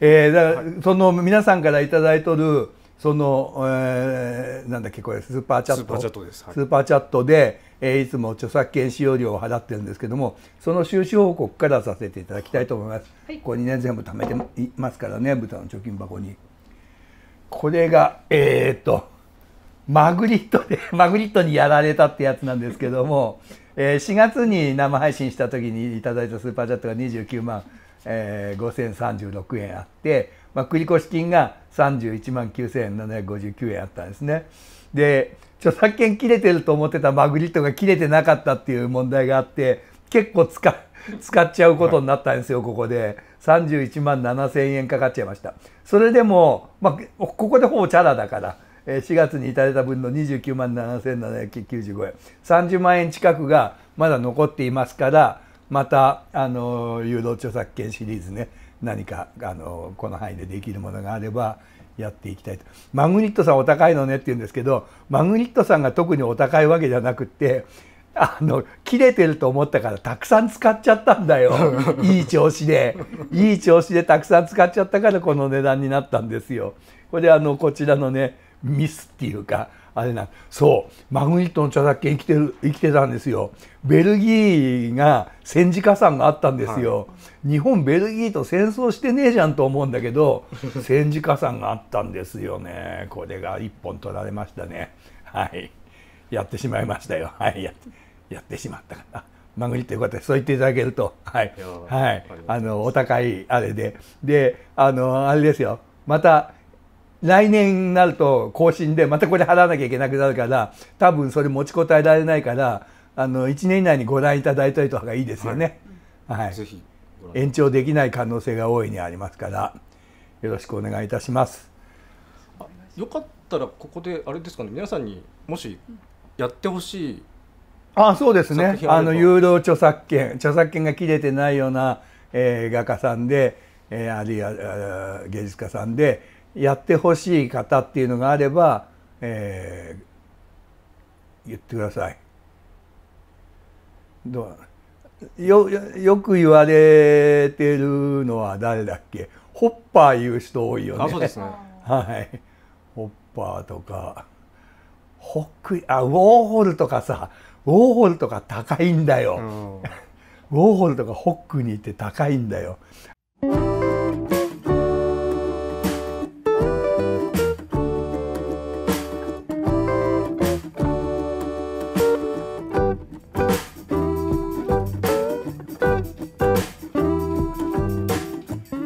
えー、だから、その皆さんから頂いとるその、えー、なんだっけこれスーパーチャットスーパーチャットです、はい、スーパーチャットで、えー、いつも著作権使用料を払ってるんですけどもその収支報告からさせていただきたいと思います、はい、ここにね全部貯めていますからね豚の貯金箱にこれがえー、っとマグリットでマグリットにやられたってやつなんですけども、えー、4月に生配信した時に頂いたスーパーチャットが29万えー、5,036円あって、まあ、繰越金が31万9,759円あったんですね。で著作権切れてると思ってたマグリットが切れてなかったっていう問題があって結構使 使っちゃうことになったんですよ、ここで31万7,000円かかっちゃいましたそれでも、まあ、ここでほぼチャラだから4月に頂いた分の29万7,795円30万円近くがまだ残っていますからまたあの誘導著作権シリーズね何かあのこの範囲でできるものがあればやっていきたいとマグニットさんお高いのねって言うんですけどマグニットさんが特にお高いわけじゃなくってあの切れてると思ったからたくさん使っちゃったんだよ いい調子でいい調子でたくさん使っちゃったからこの値段になったんですよ。これあのこちらのねミスっていうかあれなそうマグニットの著作権生きてる生きてたんですよベルギーが戦時加算があったんですよ、はい、日本ベルギーと戦争してねえじゃんと思うんだけど戦時加算があったんですよねこれが一本取られましたねはいやってしまいましたよはいややってしまったかな。マグニットよかったそう言っていただけるとはいはいあのお高いあれでであのあれですよまた来年になると更新でまたこれ払わなきゃいけなくなるから多分それ持ちこたえられないからあの1年以内にご覧いただいたりとかがいいですよね、はい、はい、延長できない可能性が大いにありますからよろしくお願いいたしますよかったらここであれですかね皆さんにもしやってほしいあそうですねあの有料著作権著作権が切れてないような、えー、画家さんで、えー、あるいは芸術家さんでやってほしい方っていうのがあれば、えー、言ってください。どうよよく言われてるのは誰だっけホッパー言う人多いよね。あそうですね はいホッパーとかホックあウォーホルとかさウォーホルとか高いんだよ。うん、ウォーホルとかホックにいって高いんだよ。